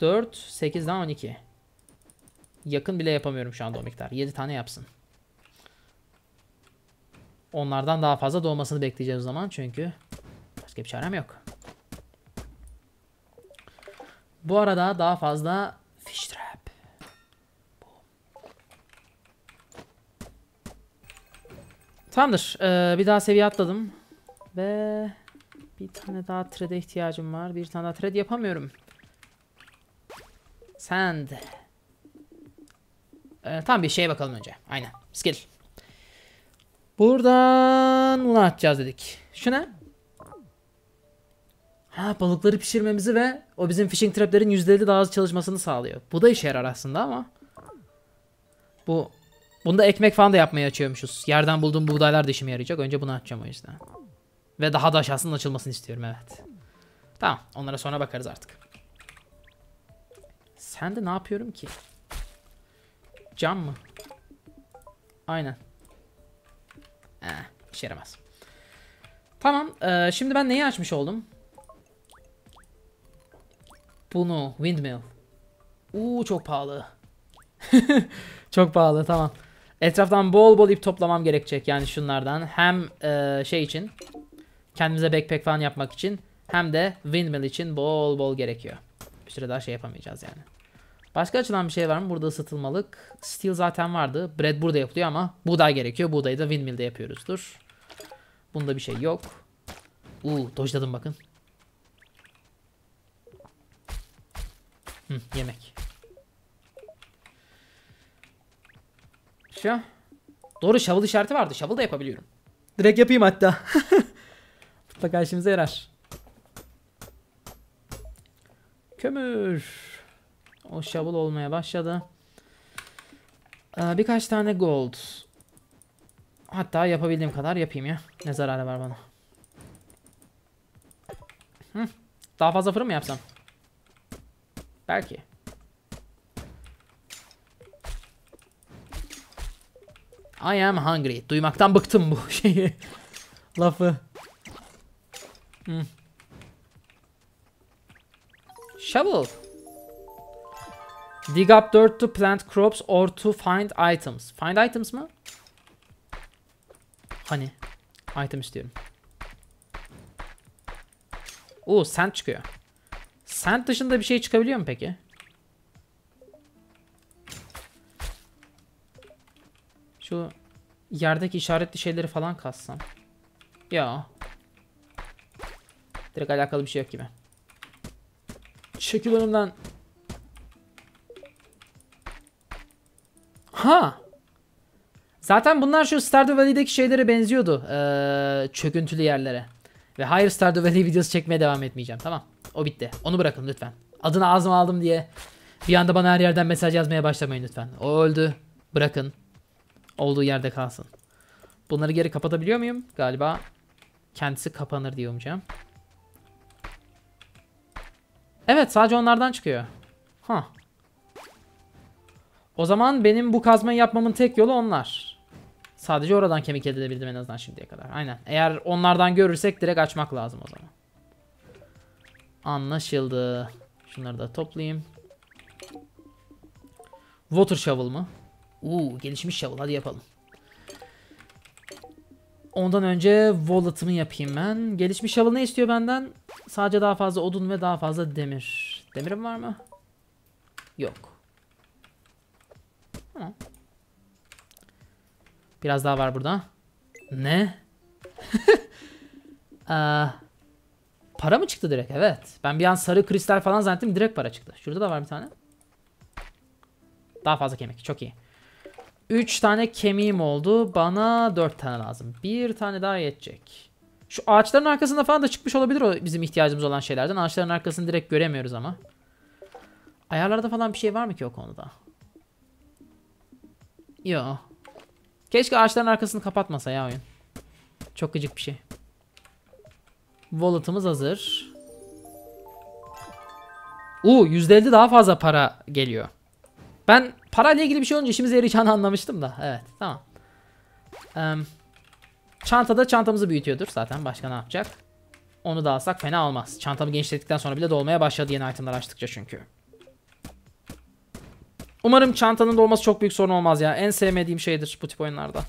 4, 8'den 12. Yakın bile yapamıyorum şu anda o miktar. 7 tane yapsın. Onlardan daha fazla doğmasını bekleyeceğiz o zaman çünkü başka bir çarem yok. Bu arada daha fazla fish trap. Tamamdır. Ee, bir daha seviye atladım. Ve bir tane daha trade ihtiyacım var. Bir tane daha trade yapamıyorum. Sand. Ee, tam bir şeye bakalım önce. Aynen. Skill. Buradan bunu atacağız dedik. Şuna. Ha balıkları pişirmemizi ve o bizim fishing traplerin %50 daha az çalışmasını sağlıyor. Bu da işe yarar aslında ama. Bu Bunda ekmek falan da yapmaya açıyormuşuz. Yerden bulduğum buğdaylar da işime yarayacak. Önce bunu açacağım o yüzden. Ve daha da aşağısının açılmasını istiyorum evet. Tamam onlara sonra bakarız artık. Sen de ne yapıyorum ki? Cam mı? Aynen. Ee, işe yaramaz. Tamam. E, şimdi ben neyi açmış oldum? Bunu. Windmill. Uuu çok pahalı. çok pahalı tamam. Etraftan bol bol ip toplamam gerekecek yani şunlardan. Hem e, şey için kendimize backpack falan yapmak için hem de windmill için bol bol gerekiyor. Bir süre daha şey yapamayacağız yani. Başka açılan bir şey var mı? Burada ısıtılmalık. Steel zaten vardı. Bread burada yapılıyor ama buğday gerekiyor. Buğdayı da windmill'de yapıyoruz. Dur. Bunda bir şey yok. Uuu dojladım bakın. Hı, yemek. Şu. Doğru shovel işareti vardı. Shovel da yapabiliyorum. Direkt yapayım hatta. Mutlaka işimize yarar. Kömür. O şabul olmaya başladı. Ee, birkaç tane gold. Hatta yapabildiğim kadar yapayım ya. Ne zararı var bana. Daha fazla fırın mı yapsam? Belki. I am hungry. Duymaktan bıktım bu şeyi. Lafı. Hı. Shovel. Dig up dirt to plant crops or to find items. Find items mı? Hani? Item istiyorum. Oo sand çıkıyor. Sand dışında bir şey çıkabiliyor mu peki? Şu yerdeki işaretli şeyleri falan kassam. Ya. Direkt alakalı bir şey yok gibi. Çekil önümden. Ha. Zaten bunlar şu Stardew Valley'deki şeylere benziyordu. Ee, çöküntülü yerlere. Ve hayır Stardew Valley videosu çekmeye devam etmeyeceğim. Tamam. O bitti. Onu bırakın lütfen. Adını ağzıma aldım diye bir anda bana her yerden mesaj yazmaya başlamayın lütfen. O öldü. Bırakın. Olduğu yerde kalsın. Bunları geri kapatabiliyor muyum? Galiba kendisi kapanır diye umacağım. Evet sadece onlardan çıkıyor. Ha. Huh. O zaman benim bu kazmayı yapmamın tek yolu onlar. Sadece oradan kemik elde edebildim en azından şimdiye kadar. Aynen. Eğer onlardan görürsek direkt açmak lazım o zaman. Anlaşıldı. Şunları da toplayayım. Water shovel mı? Uuu gelişmiş shovel hadi yapalım. Ondan önce wallet'ımı yapayım ben. Gelişmiş shovel ne istiyor benden? Sadece daha fazla odun ve daha fazla demir. Demirim var mı? Yok. Tamam. Biraz daha var burada. Ne? Aa, para mı çıktı direkt? Evet. Ben bir an sarı kristal falan zannettim. Direkt para çıktı. Şurada da var bir tane. Daha fazla kemik. Çok iyi. 3 tane kemiğim oldu. Bana 4 tane lazım. Bir tane daha yetecek. Şu ağaçların arkasında falan da çıkmış olabilir o bizim ihtiyacımız olan şeylerden. Ağaçların arkasını direkt göremiyoruz ama. Ayarlarda falan bir şey var mı ki o konuda? Yo. Keşke ağaçların arkasını kapatmasa ya oyun. Çok gıcık bir şey. Wallet'ımız hazır. Uuu %50 daha fazla para geliyor. Ben parayla ilgili bir şey olunca işimize yarayacağını anlamıştım da. Evet tamam. Um, çantada çantamızı büyütüyordur zaten. Başka ne yapacak? Onu da alsak fena olmaz. Çantamı genişlettikten sonra bile dolmaya başladı yeni itemler açtıkça çünkü. Umarım çantanın dolması çok büyük sorun olmaz ya. En sevmediğim şeydir bu tip oyunlarda.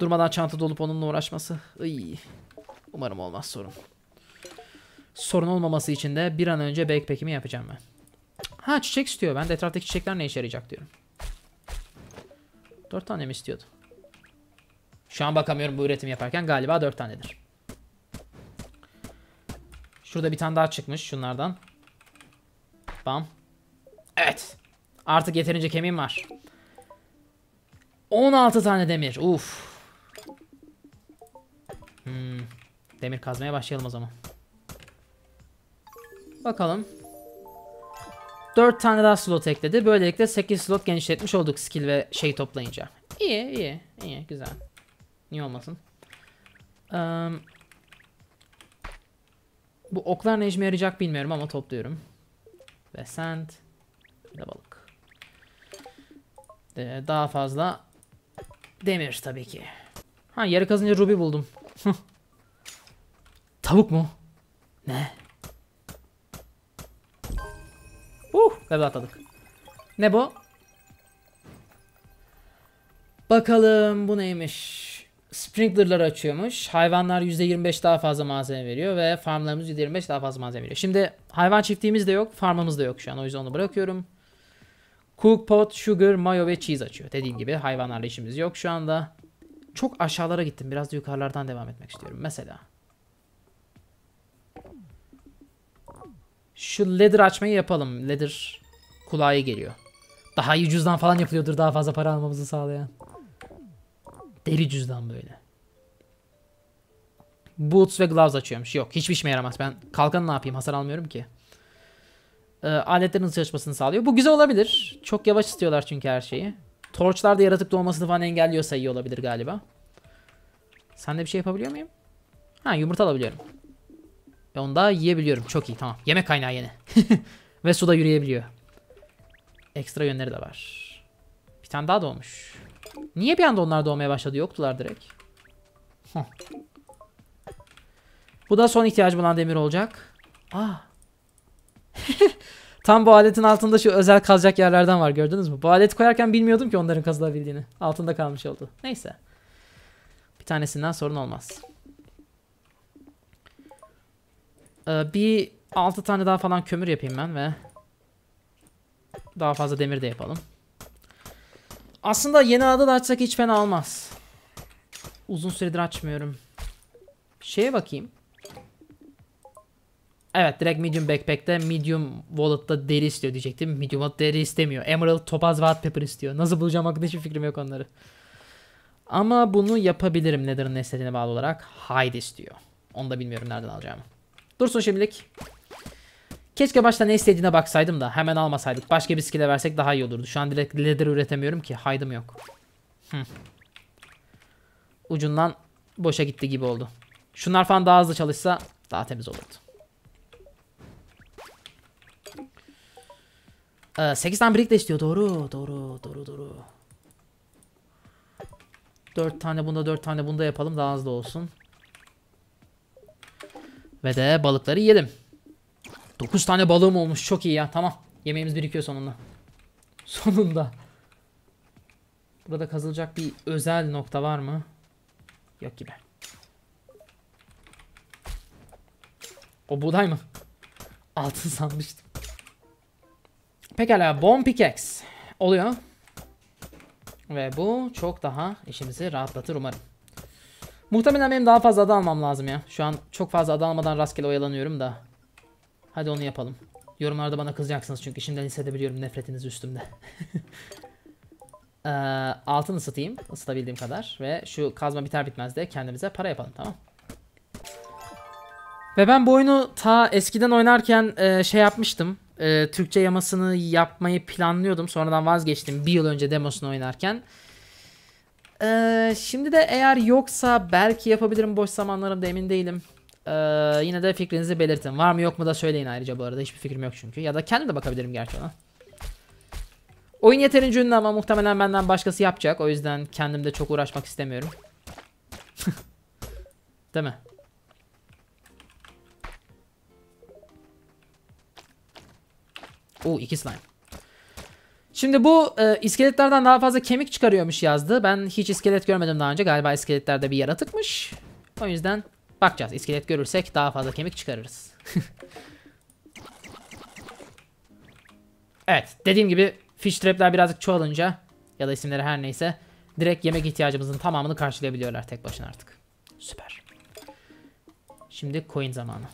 Durmadan çanta dolup onunla uğraşması. Iy. Umarım olmaz sorun. Sorun olmaması için de bir an önce backpack'imi yapacağım ben. Ha çiçek istiyor. Ben de etraftaki çiçekler ne işe yarayacak diyorum. Dört tane mi istiyordu? Şu an bakamıyorum bu üretim yaparken. Galiba dört tanedir. Şurada bir tane daha çıkmış şunlardan. Bam. Evet. Artık yeterince kemiğim var. 16 tane demir. Uf. Hmm. Demir kazmaya başlayalım o zaman. Bakalım. 4 tane daha slot ekledi. Böylelikle 8 slot genişletmiş olduk skill ve şey toplayınca. İyi iyi. iyi güzel. Niye olmasın. Um, bu oklar ne işime yarayacak bilmiyorum ama topluyorum. Ve sand. Bir de balık. Ee, daha fazla demir tabii ki. Ha yarı kazınca ruby buldum. Tavuk mu? Ne? Uh galiba atladık. Ne bu? Bakalım bu neymiş? Sprinkler'lar açıyormuş. Hayvanlar %25 daha fazla malzeme veriyor ve farmlarımız %25 daha fazla malzeme veriyor. Şimdi hayvan çiftliğimiz de yok, farmımız da yok şu an. O yüzden onu bırakıyorum. Cook pot, sugar, mayo ve cheese açıyor. Dediğim gibi hayvanlarla işimiz yok şu anda. Çok aşağılara gittim. Biraz da yukarılardan devam etmek istiyorum. Mesela. Şu leather açmayı yapalım. Leather kulağa geliyor. Daha iyi cüzdan falan yapılıyordur daha fazla para almamızı sağlayan. Deri cüzdan böyle. Boots ve gloves açıyormuş. Yok hiçbir işime yaramaz. Ben kalkanı ne yapayım? Hasar almıyorum ki e, aletlerin hızlı çalışmasını sağlıyor. Bu güzel olabilir. Çok yavaş istiyorlar çünkü her şeyi. Torçlar da yaratık doğmasını falan engelliyorsa iyi olabilir galiba. Sen de bir şey yapabiliyor muyum? Ha yumurta alabiliyorum. Ve onu da yiyebiliyorum. Çok iyi tamam. Yemek kaynağı yeni. Ve suda yürüyebiliyor. Ekstra yönleri de var. Bir tane daha doğmuş. Niye bir anda onlar doğmaya başladı? Yoktular direkt. Heh. Bu da son ihtiyacım olan demir olacak. Ah. Tam bu aletin altında şu özel kazacak yerlerden var gördünüz mü? Bu aleti koyarken bilmiyordum ki onların kazılabildiğini. Altında kalmış oldu. Neyse. Bir tanesinden sorun olmaz. Ee, bir 6 tane daha falan kömür yapayım ben ve daha fazla demir de yapalım. Aslında yeni adı da açsak hiç fena olmaz. Uzun süredir açmıyorum. Şeye bakayım. Evet direkt medium backpack'te medium wallet'ta deri istiyor diyecektim. Medium wallet deri istemiyor. Emerald topaz wallpaper istiyor. Nasıl bulacağım hakkında hiçbir fikrim yok onları. Ama bunu yapabilirim Nether'ın nesneliğine bağlı olarak. Hide istiyor. Onu da bilmiyorum nereden alacağımı. Dursun şimdilik. Keşke başta ne istediğine baksaydım da hemen almasaydık. Başka bir skill'e versek daha iyi olurdu. Şu an direkt leather üretemiyorum ki. Hide'ım yok. Hı. Ucundan boşa gitti gibi oldu. Şunlar falan daha hızlı çalışsa daha temiz olurdu. 8 tane brick istiyor. Doğru. Doğru. Doğru. Doğru. 4 tane bunda 4 tane bunda yapalım. Daha hızlı olsun. Ve de balıkları yiyelim. 9 tane balığım olmuş. Çok iyi ya. Tamam. Yemeğimiz birikiyor sonunda. Sonunda. Burada kazılacak bir özel nokta var mı? Yok gibi. O buğday mı? Altın sanmıştım. Pekala bomb pickaxe oluyor. Ve bu çok daha işimizi rahatlatır umarım. Muhtemelen benim daha fazla ada almam lazım ya. Şu an çok fazla ada almadan rastgele oyalanıyorum da. Hadi onu yapalım. Yorumlarda bana kızacaksınız çünkü şimdiden hissedebiliyorum nefretiniz üstümde. ee, altın ısıtayım ısıtabildiğim kadar. Ve şu kazma biter bitmez de kendimize para yapalım tamam. Ve ben bu oyunu ta eskiden oynarken e, şey yapmıştım e, Türkçe yamasını yapmayı planlıyordum. Sonradan vazgeçtim bir yıl önce demosunu oynarken. E, şimdi de eğer yoksa belki yapabilirim boş zamanlarımda emin değilim. E, yine de fikrinizi belirtin. Var mı yok mu da söyleyin ayrıca bu arada. Hiçbir fikrim yok çünkü. Ya da kendim de bakabilirim gerçi ona. Oyun yeterince ünlü ama muhtemelen benden başkası yapacak. O yüzden kendim de çok uğraşmak istemiyorum. Değil mi? O iki slime. Şimdi bu e, iskeletlerden daha fazla kemik çıkarıyormuş yazdı. Ben hiç iskelet görmedim daha önce. Galiba iskeletlerde bir yaratıkmış. O yüzden bakacağız. İskelet görürsek daha fazla kemik çıkarırız. evet dediğim gibi fish trapler birazcık çoğalınca ya da isimleri her neyse direkt yemek ihtiyacımızın tamamını karşılayabiliyorlar tek başına artık. Süper. Şimdi coin zamanı.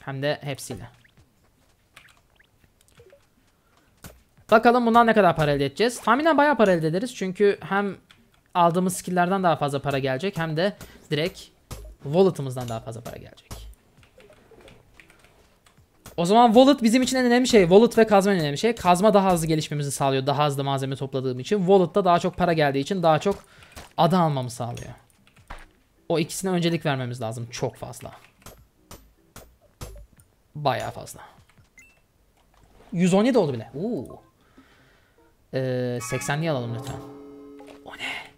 Hem de hepsiyle. Bakalım bundan ne kadar para elde edeceğiz. Tahminen bayağı para elde ederiz. Çünkü hem aldığımız skill'lerden daha fazla para gelecek. Hem de direkt wallet'ımızdan daha fazla para gelecek. O zaman wallet bizim için en önemli şey. Wallet ve kazma en önemli şey. Kazma daha hızlı gelişmemizi sağlıyor. Daha hızlı malzeme topladığım için. Wallet da daha çok para geldiği için daha çok ada almamı sağlıyor. O ikisine öncelik vermemiz lazım. Çok fazla. Bayağı fazla. 117 oldu bile. Uuu. Ee, 80'liği alalım lütfen. O ne?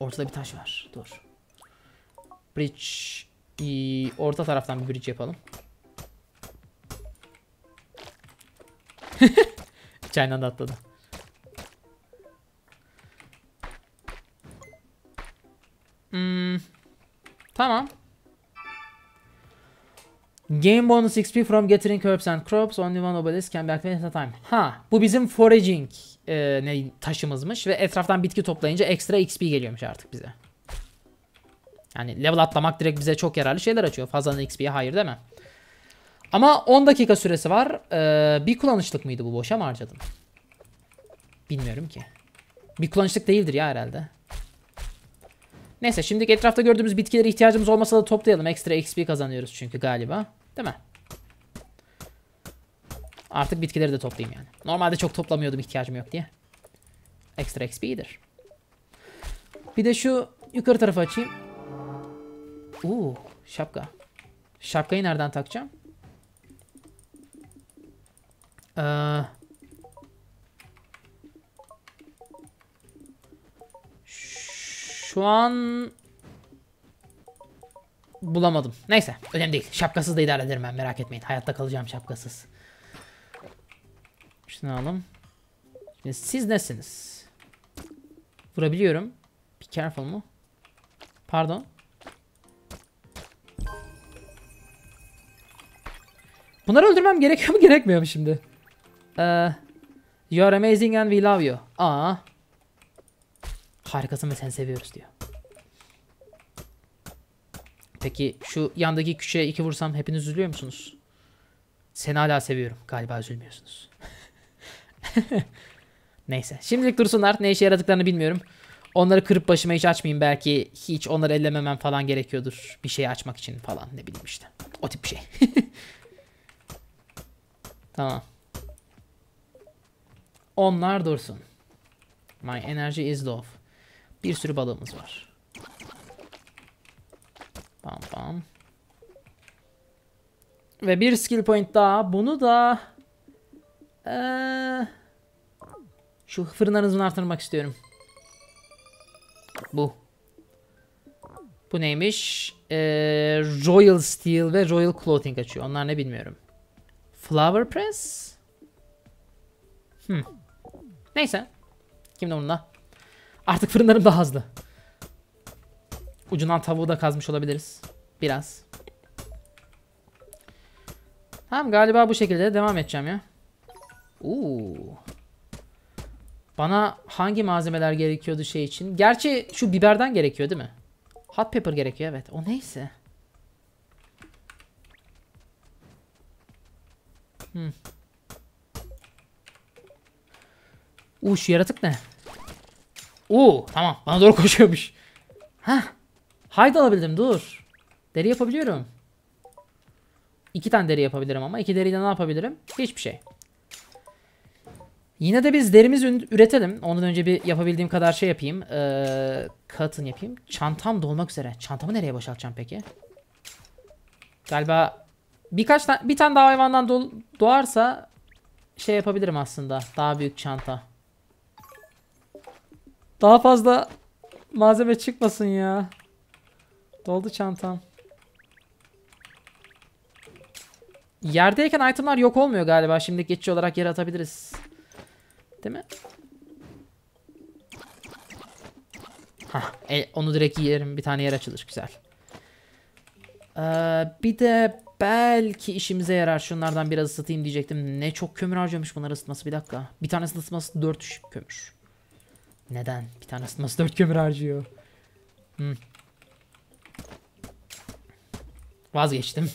Ortada bir taş var. Dur. Bridge. İyi, orta taraftan bir bridge yapalım. İçerinden de atladı. Hmm. Tamam. Game bonus XP from gathering herbs and crops only one obelisk can be activated at a time. Ha bu bizim foraging e, ne, taşımızmış ve etraftan bitki toplayınca ekstra XP geliyormuş artık bize. Yani level atlamak direkt bize çok yararlı şeyler açıyor. Fazladan XP'ye hayır deme. Ama 10 dakika süresi var. Ee, bir kullanışlık mıydı bu? Boşa mı harcadım? Bilmiyorum ki. Bir kullanışlık değildir ya herhalde. Neyse şimdi etrafta gördüğümüz bitkilere ihtiyacımız olmasa da toplayalım. Ekstra XP kazanıyoruz çünkü galiba. Değil mi? Artık bitkileri de toplayayım yani. Normalde çok toplamıyordum ihtiyacım yok diye. Ekstra XP iyidir. Bir de şu yukarı tarafı açayım. Uuu şapka. Şapkayı nereden takacağım? Ee, şu an bulamadım. Neyse önemli değil. Şapkasız da idare ederim ben merak etmeyin. Hayatta kalacağım şapkasız. Şunu alalım. Şimdi siz nesiniz? Vurabiliyorum. Be careful mu? Pardon. Bunları öldürmem gerekiyor mu gerekmiyor mu şimdi? Ee, you are amazing and we love you. Aa. Harikasın ve seni seviyoruz diyor. Peki şu yandaki küçüğe iki vursam hepiniz üzülüyor musunuz? Seni hala seviyorum. Galiba üzülmüyorsunuz. Neyse. Şimdilik dursunlar. Ne işe yaradıklarını bilmiyorum. Onları kırıp başıma hiç açmayayım. Belki hiç onları ellememem falan gerekiyordur. Bir şey açmak için falan. Ne bileyim işte. O tip bir şey. tamam. Onlar dursun. My energy is low. Bir sürü balığımız var. Tamam. Ve bir skill point daha. Bunu da... Ee, şu fırınların hızını artırmak istiyorum. Bu. Bu neymiş? Ee, Royal Steel ve Royal Clothing açıyor. Onlar ne bilmiyorum. Flower Press? Hmm. Neyse. Kim de onunla. Artık fırınlarım daha hızlı. Ucundan tavuğu da kazmış olabiliriz. Biraz. Tamam galiba bu şekilde devam edeceğim ya. Uuu. Bana hangi malzemeler gerekiyordu şey için? Gerçi şu biberden gerekiyor değil mi? Hot pepper gerekiyor evet. O neyse. Hmm. Uuu şu yaratık ne? Uuu tamam bana doğru koşuyormuş. Hah. Haydi alabildim dur. Deri yapabiliyorum. İki tane deri yapabilirim ama. iki deriyle ne yapabilirim? Hiçbir şey. Yine de biz derimiz üretelim. Ondan önce bir yapabildiğim kadar şey yapayım. Ee, yapayım. Çantam dolmak üzere. Çantamı nereye boşaltacağım peki? Galiba birkaç tane bir tane daha hayvandan do doğarsa şey yapabilirim aslında. Daha büyük çanta. Daha fazla malzeme çıkmasın ya. Doldu çantam. Yerdeyken itemlar yok olmuyor galiba. Şimdi geçici olarak yere atabiliriz. Değil mi? Hah, e, onu direkt yerim. Bir tane yer açılır. Güzel. Ee, bir de belki işimize yarar. Şunlardan biraz ısıtayım diyecektim. Ne çok kömür harcamış bunlar ısıtması. Bir dakika. Bir tane ısıtması 4 kömür. Neden? Bir tane ısıtması 4 kömür harcıyor. Hmm. Vazgeçtim.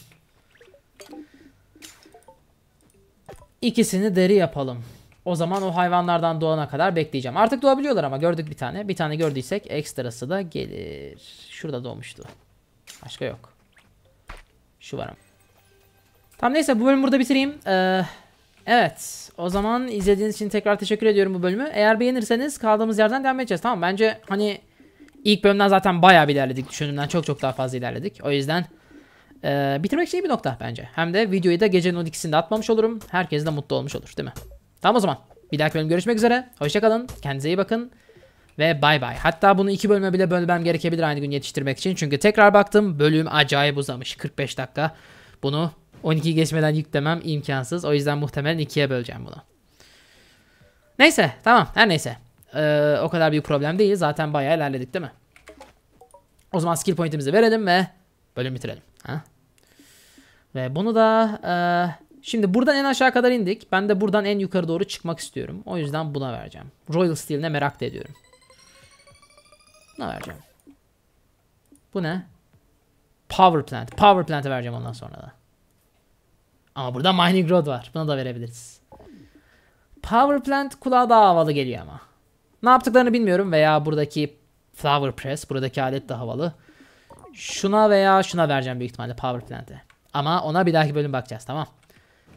İkisini deri yapalım. O zaman o hayvanlardan doğana kadar bekleyeceğim. Artık doğabiliyorlar ama gördük bir tane. Bir tane gördüysek ekstrası da gelir. Şurada doğmuştu. Başka yok. Şu varım. Tam neyse bu bölümü burada bitireyim. Ee, evet. O zaman izlediğiniz için tekrar teşekkür ediyorum bu bölümü. Eğer beğenirseniz kaldığımız yerden devam edeceğiz. Tamam bence hani ilk bölümden zaten bayağı bir ilerledik. Düşündüğümden çok çok daha fazla ilerledik. O yüzden... Ee, bitirmek iyi bir nokta bence. Hem de videoyu da gecenin 12'sinde atmamış olurum. Herkes de mutlu olmuş olur değil mi? Tamam o zaman. Bir dahaki bölüm görüşmek üzere. Hoşçakalın. Kendinize iyi bakın. Ve bay bay. Hatta bunu iki bölüme bile bölmem gerekebilir aynı gün yetiştirmek için. Çünkü tekrar baktım bölüm acayip uzamış. 45 dakika. Bunu 12 geçmeden yüklemem imkansız. O yüzden muhtemelen ikiye böleceğim bunu. Neyse tamam her neyse. Ee, o kadar büyük problem değil. Zaten bayağı ilerledik değil mi? O zaman skill point'imizi verelim ve bölüm bitirelim. Ha? Ve bunu da e, şimdi buradan en aşağı kadar indik. Ben de buradan en yukarı doğru çıkmak istiyorum. O yüzden buna vereceğim. Royal Steel'ine merak da ediyorum. Buna vereceğim. Bu ne? Power Plant. Power Plant'e vereceğim ondan sonra da. Ama burada Mining Road var. Buna da verebiliriz. Power Plant kulağa daha havalı geliyor ama. Ne yaptıklarını bilmiyorum veya buradaki Flower Press, buradaki alet de havalı. Şuna veya şuna vereceğim büyük ihtimalle Power Plant'e. Ama ona bir dahaki bölüm bakacağız tamam.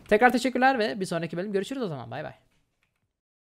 Tekrar teşekkürler ve bir sonraki bölüm görüşürüz o zaman. Bay bay.